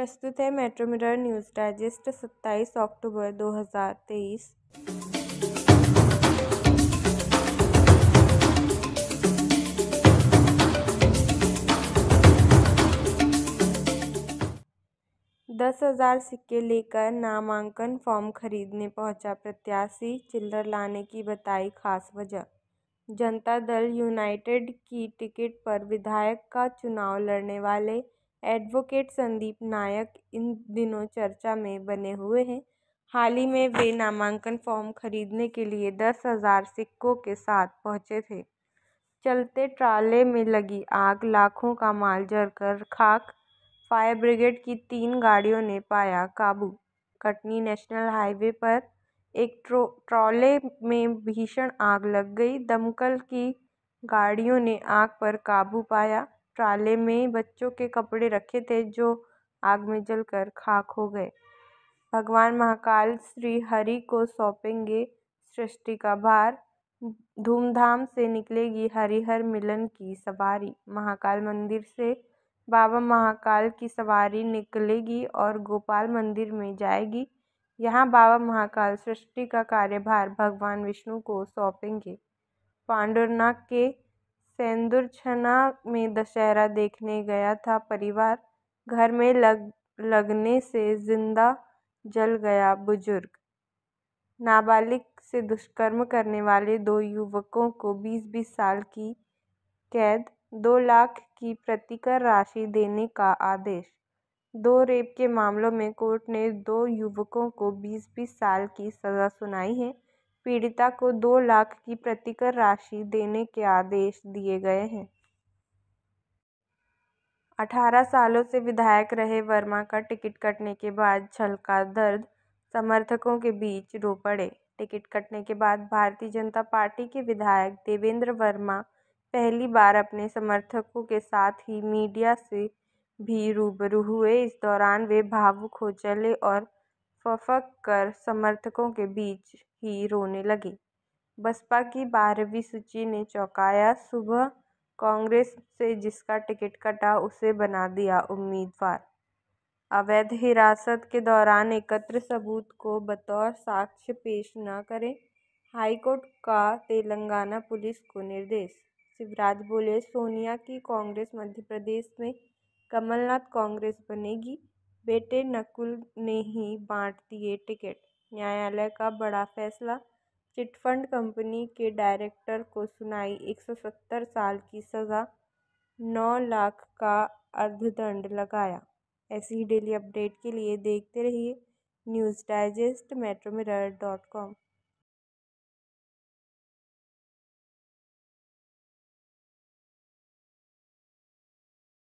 प्रस्तुत है Metro Mirror news digest 27 अक्टूबर 2023 दस हजार सिक्के लेकर नामांकन फॉर्म खरीदने पहुंचा प्रत्याशी चिल्लर लाने की बताई खास वजह जनता दल यूनाइटेड की टिकट पर विधायक का चुनाव लड़ने वाले एडवोकेट संदीप नायक इन दिनों चर्चा में बने हुए हैं हाल ही में वे नामांकन फॉर्म खरीदने के लिए दस हज़ार सिक्कों के साथ पहुंचे थे चलते ट्राले में लगी आग लाखों का माल जलकर खाक फायर ब्रिगेड की तीन गाड़ियों ने पाया काबू कटनी नेशनल हाईवे पर एक ट्रो ट्रॉले में भीषण आग लग गई दमकल की गाड़ियों ने आग पर काबू पाया ट्राले में बच्चों के कपड़े रखे थे जो आग में जलकर खाक हो गए भगवान महाकाल श्री हरि को सौंपेंगे सृष्टि का भार धूमधाम से निकलेगी हरिहर मिलन की सवारी महाकाल मंदिर से बाबा महाकाल की सवारी निकलेगी और गोपाल मंदिर में जाएगी यहाँ बाबा महाकाल सृष्टि का कार्यभार भगवान विष्णु को सौंपेंगे पांडुरनाग के सेंदूरछना में दशहरा देखने गया था परिवार घर में लग लगने से जिंदा जल गया बुजुर्ग नाबालिग से दुष्कर्म करने वाले दो युवकों को 20-20 साल की कैद दो लाख की प्रतिकर राशि देने का आदेश दो रेप के मामलों में कोर्ट ने दो युवकों को 20-20 साल की सज़ा सुनाई है पीड़िता को दो लाख की प्रतिकर राशि देने के आदेश दिए गए हैं अठारह सालों से विधायक रहे वर्मा का टिकट कटने के बाद छलका दर्द समर्थकों के बीच रो पड़े टिकट कटने के बाद भारतीय जनता पार्टी के विधायक देवेंद्र वर्मा पहली बार अपने समर्थकों के साथ ही मीडिया से भी रूबरू हुए इस दौरान वे भावुक हो चले और फफक कर समर्थकों के बीच ही रोने लगे बसपा की बारहवीं सूची ने चौंकाया सुबह कांग्रेस से जिसका टिकट कटा उसे बना दिया उम्मीदवार अवैध हिरासत के दौरान एकत्र सबूत को बतौर साक्ष्य पेश न करें हाईकोर्ट का तेलंगाना पुलिस को निर्देश शिवराज बोले सोनिया की कांग्रेस मध्य प्रदेश में कमलनाथ कांग्रेस बनेगी बेटे नकुल ने ही बांट दिए टिकट, न्यायालय का बड़ा फैसला चिटफंड कंपनी के डायरेक्टर को सुनाई 170 साल की सजा, 9 लाख का अर्धदंड लगाया ऐसी ही डेली अपडेट के लिए देखते रहिए news digest Metro Mirror dot com